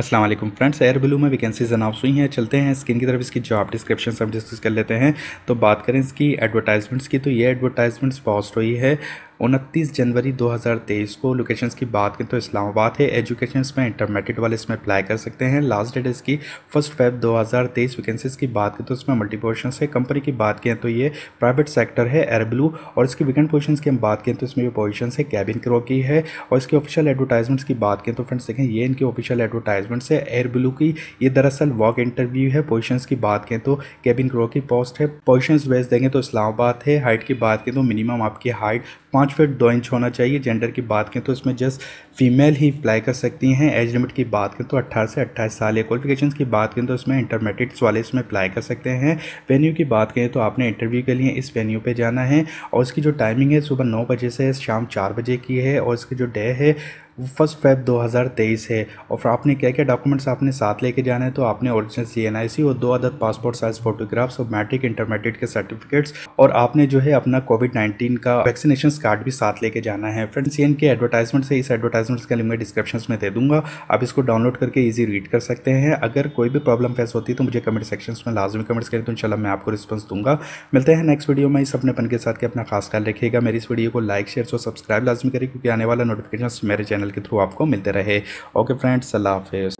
अस्सलाम वालेकुम friends Air Blue में वैकेंसीज अनाउंस हुई हैं चलते हैं स्किन की तरफ इसकी जॉब डिस्क्रिप्शन सब डिस्कस कर लेते हैं तो बात करें इसकी एडवर्टाइजमेंट्स की तो ये एडवर्टाइजमेंट्स पोस्ट हुई है उनतीस जनवरी 2023 को लोकेशंस की बात करें तो इस्लामाबाद है एजुकेशन में इंटरमीडिएट वाले इसमें अप्लाई कर सकते हैं लास्ट डेट इसकी फर्स्ट फेब 2023 वैकेंसीज की बात करें तो इसमें मल्टी पोजिशन है कंपनी की बात करें तो ये प्राइवेट सेक्टर है एयरब्लू और इसकी विकेंट पोजिशन की हम बात करें तो इसमें ये पोजिशन है कैबिन क्रो की है और इसकी ऑफिशियल एडवर्टाइजमेंट्स की बात करें तो फ्रेंड्स देखें ये इनकी ऑफिशियल एडवर्टाइजमेंट्स है एयरब्लू की ये दरअसल वॉक इंटरव्यू है पोजिशन की बात करें तो कैबिन क्रो की पोस्ट है पोजिशन वेज देंगे तो इस्लामाबाद है हाइट की बात करें तो मिनिमम आपकी हाइट पाँच पाँच फीट दो इंच होना चाहिए जेंडर की बात करें तो इसमें जस्ट फीमेल ही अप्लाई कर सकती हैं एज लिमिट की बात करें तो अट्ठारह से अट्ठाईस साल या क्वालिफिकेशन की बात करें तो इसमें इंटरमीडिएट्स वाले इसमें अप्लाई कर सकते हैं वेन्यू की बात करें तो आपने इंटरव्यू के लिए इस वेन्यू पर जाना है और इसकी जो टाइमिंग है सुबह नौ बजे से शाम चार बजे की है और इसकी जो डे है वो फर्स्ट फेब 2023 है और आपने क्या क्या डॉक्यूमेंट्स आपने साथ लेके जाना है तो आपने ओरिजिनल सी एन आई सी और दो अदद पासपोर्ट साइज फोटोग्राफ्स और मैट्रिक इंटरमीडिएट के सर्टिफिकेट्स और आपने जो है अपना कोविड नाइन्टीन का वैक्सीनेशन कार्ड भी साथ लेके जाना है सी एन के एडवर्टाइजमेंट से इस एडवर्टाइजमेंट्स का लिंक मैं डिस्क्रिप्शन में दे दूंगा आप इसको डाउनलोड करके ईजी रीड कर सकते हैं अगर कोई भी प्रॉब्लम फेस होती है तो मुझे कमेंट सेक्शन में लाजमी कमेंट्स करें तो इनशाला मैं आपको रिस्पॉन्स दूंगा मिलते हैं नेक्स्ट वीडियो में इस अपने पन के साथ के अपना खास ख्याल रखिएगा मेरी इस वीडियो को लाइक शेयर और सब्सक्राइब लाजमी करें क्योंकि आने वाला नोटिफिकेशन मेरे चैनल चैनल के थ्रू आपको मिलते रहे ओके फ्रेंड्स अल्लाह हाफिज़